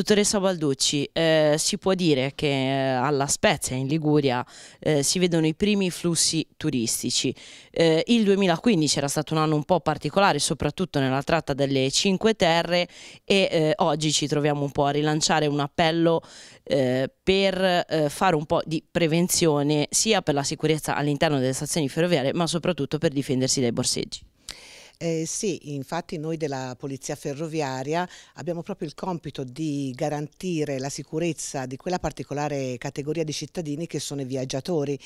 Dottoressa Balducci, eh, si può dire che eh, alla Spezia, in Liguria, eh, si vedono i primi flussi turistici. Eh, il 2015 era stato un anno un po' particolare, soprattutto nella tratta delle Cinque Terre e eh, oggi ci troviamo un po' a rilanciare un appello eh, per fare un po' di prevenzione sia per la sicurezza all'interno delle stazioni ferroviarie ma soprattutto per difendersi dai borseggi. Eh, sì, infatti noi della Polizia Ferroviaria abbiamo proprio il compito di garantire la sicurezza di quella particolare categoria di cittadini che sono i viaggiatori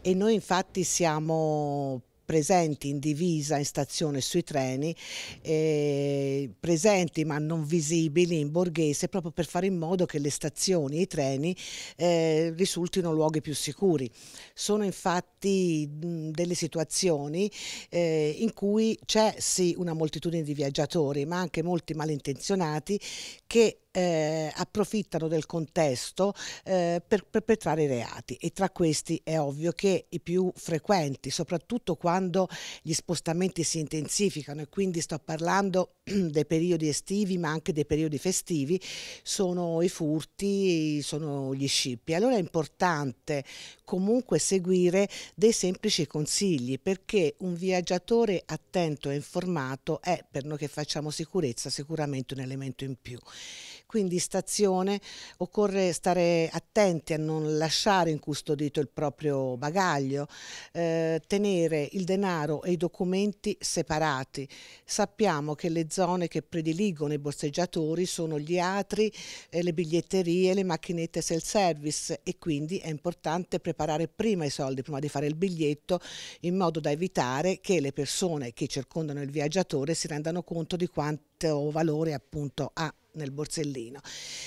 e noi infatti siamo presenti in divisa in stazione sui treni, eh, presenti ma non visibili in borghese, proprio per fare in modo che le stazioni e i treni eh, risultino luoghi più sicuri. Sono infatti mh, delle situazioni eh, in cui c'è sì una moltitudine di viaggiatori, ma anche molti malintenzionati che eh, approfittano del contesto eh, per perpetrare i reati e tra questi è ovvio che i più frequenti, soprattutto quando gli spostamenti si intensificano e quindi sto parlando dei periodi estivi ma anche dei periodi festivi, sono i furti, sono gli scippi. Allora è importante comunque seguire dei semplici consigli perché un viaggiatore attento e informato è per noi che facciamo sicurezza sicuramente un elemento in più. Quindi stazione occorre stare attenti a non lasciare incustodito il proprio bagaglio, eh, tenere il denaro e i documenti separati. Sappiamo che le zone che prediligono i borseggiatori sono gli atri, eh, le biglietterie, le macchinette self-service e quindi è importante preparare prima i soldi, prima di fare il biglietto, in modo da evitare che le persone che circondano il viaggiatore si rendano conto di quanto o valore appunto ha nel borsellino.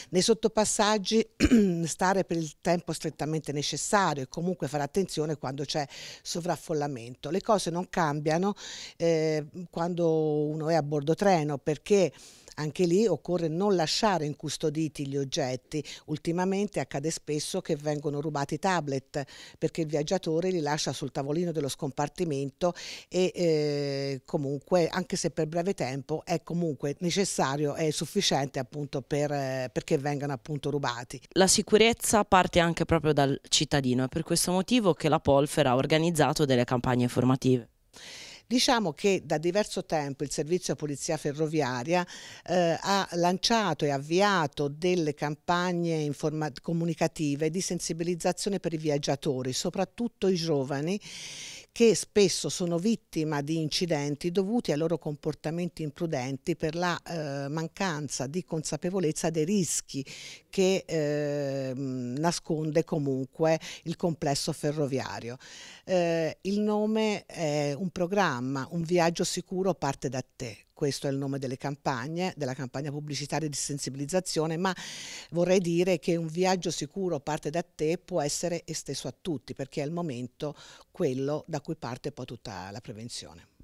Nei sottopassaggi stare per il tempo strettamente necessario e comunque fare attenzione quando c'è sovraffollamento. Le cose non cambiano eh, quando uno è a bordo treno perché anche lì occorre non lasciare incustoditi gli oggetti. Ultimamente accade spesso che vengono rubati tablet perché il viaggiatore li lascia sul tavolino dello scompartimento e eh, comunque anche se per breve tempo è comunque necessario e sufficiente appunto per, eh, perché vengano appunto rubati. La sicurezza parte anche proprio dal cittadino, è per questo motivo che la Polfer ha organizzato delle campagne formative. Diciamo che da diverso tempo il servizio polizia ferroviaria eh, ha lanciato e avviato delle campagne comunicative di sensibilizzazione per i viaggiatori, soprattutto i giovani che spesso sono vittima di incidenti dovuti ai loro comportamenti imprudenti per la eh, mancanza di consapevolezza dei rischi che eh, nasconde comunque il complesso ferroviario. Eh, il nome è un programma, un viaggio sicuro parte da te questo è il nome delle campagne, della campagna pubblicitaria di sensibilizzazione, ma vorrei dire che un viaggio sicuro parte da te può essere esteso a tutti, perché è il momento quello da cui parte poi tutta la prevenzione.